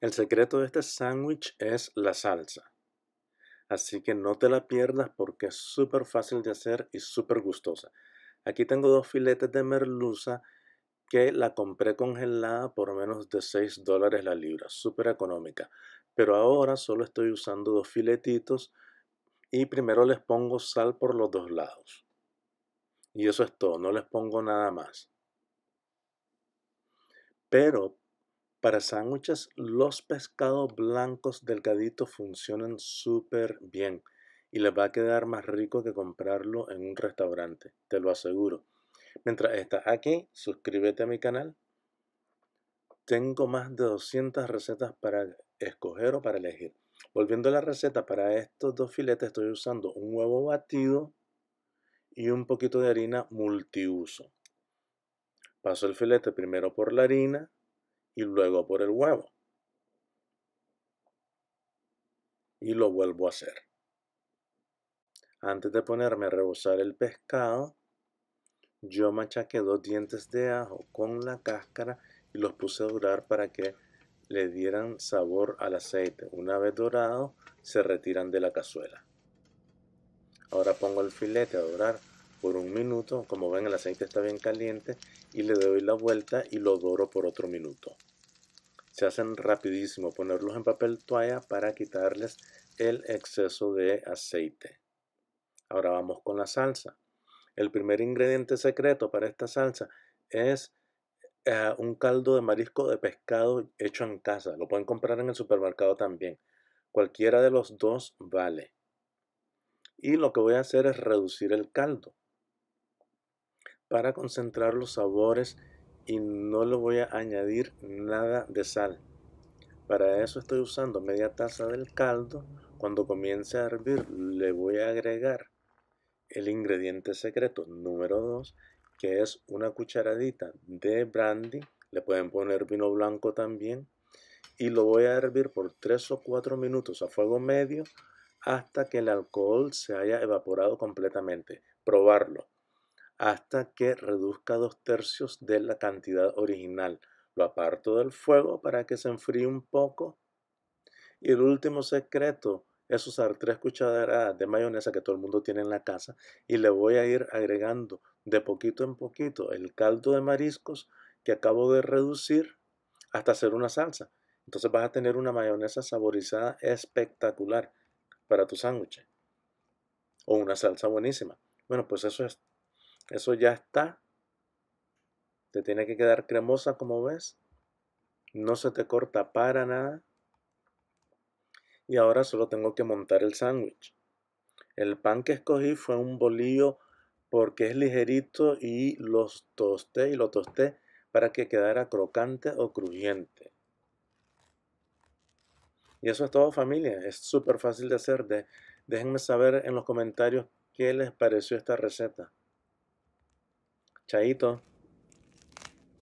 El secreto de este sándwich es la salsa. Así que no te la pierdas porque es súper fácil de hacer y súper gustosa. Aquí tengo dos filetes de merluza que la compré congelada por menos de 6 dólares la libra, súper económica. Pero ahora solo estoy usando dos filetitos y primero les pongo sal por los dos lados. Y eso es todo, no les pongo nada más. Pero para sándwiches, los pescados blancos delgaditos funcionan súper bien y les va a quedar más rico que comprarlo en un restaurante, te lo aseguro. Mientras estás aquí, suscríbete a mi canal. Tengo más de 200 recetas para escoger o para elegir. Volviendo a la receta, para estos dos filetes estoy usando un huevo batido y un poquito de harina multiuso. Paso el filete primero por la harina, y luego por el huevo. Y lo vuelvo a hacer. Antes de ponerme a rebosar el pescado, yo machaqué dos dientes de ajo con la cáscara y los puse a dorar para que le dieran sabor al aceite. Una vez dorado, se retiran de la cazuela. Ahora pongo el filete a dorar por un minuto. Como ven, el aceite está bien caliente y le doy la vuelta y lo doro por otro minuto. Se hacen rapidísimo ponerlos en papel toalla para quitarles el exceso de aceite. Ahora vamos con la salsa. El primer ingrediente secreto para esta salsa es eh, un caldo de marisco de pescado hecho en casa. Lo pueden comprar en el supermercado también. Cualquiera de los dos vale. Y lo que voy a hacer es reducir el caldo para concentrar los sabores y no le voy a añadir nada de sal. Para eso estoy usando media taza del caldo. Cuando comience a hervir le voy a agregar el ingrediente secreto número 2 que es una cucharadita de brandy. Le pueden poner vino blanco también. Y lo voy a hervir por 3 o 4 minutos a fuego medio hasta que el alcohol se haya evaporado completamente. Probarlo hasta que reduzca dos tercios de la cantidad original. Lo aparto del fuego para que se enfríe un poco. Y el último secreto es usar tres cucharadas de mayonesa que todo el mundo tiene en la casa y le voy a ir agregando de poquito en poquito el caldo de mariscos que acabo de reducir hasta hacer una salsa. Entonces vas a tener una mayonesa saborizada espectacular para tu sándwich o una salsa buenísima. Bueno, pues eso es eso ya está. Te tiene que quedar cremosa como ves. No se te corta para nada. Y ahora solo tengo que montar el sándwich. El pan que escogí fue un bolillo porque es ligerito y los tosté y lo tosté para que quedara crocante o crujiente. Y eso es todo familia, es súper fácil de hacer. déjenme saber en los comentarios qué les pareció esta receta. Chaito.